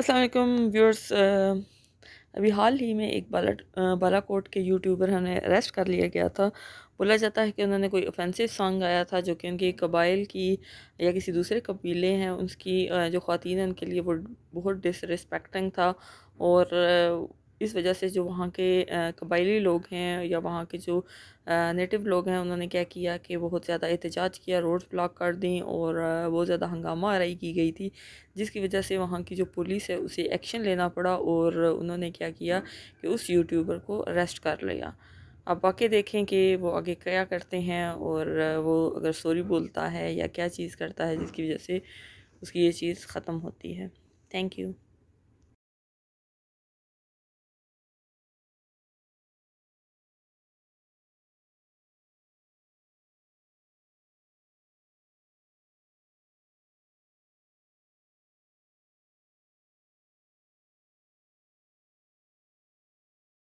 Aslam viewers अभी हाल ही में एक बाला बालाकोट के यूट्यूबर हमें अरेस्ट कर लिया गया था बोला जाता है कि उन्होंने कोई ऑफेंसिव सॉन्ग गाया था जो कि उनके कबाइल की या किसी दूसरे कबीले हैं उसकी जो खातन हैं उनके लिए वो बहुत डिसरिस्पेक्टिंग था और इस वजह से जो वहाँ के कबायली लोग हैं या वहाँ के जो नेटिव लोग हैं उन्होंने क्या किया कि बहुत ज़्यादा एहतजाज किया रोड ब्लॉक कर दी और बहुत ज़्यादा हंगामा आरई की गई थी जिसकी वजह से वहाँ की जो पुलिस है उसे एक्शन लेना पड़ा और उन्होंने क्या किया कि उस यूट्यूबर को अरेस्ट कर लिया आप वाकई देखें कि वो आगे क्या करते हैं और वो अगर सॉरी बोलता है या क्या चीज़ करता है जिसकी वजह से उसकी ये चीज़ ख़त्म होती है थैंक यू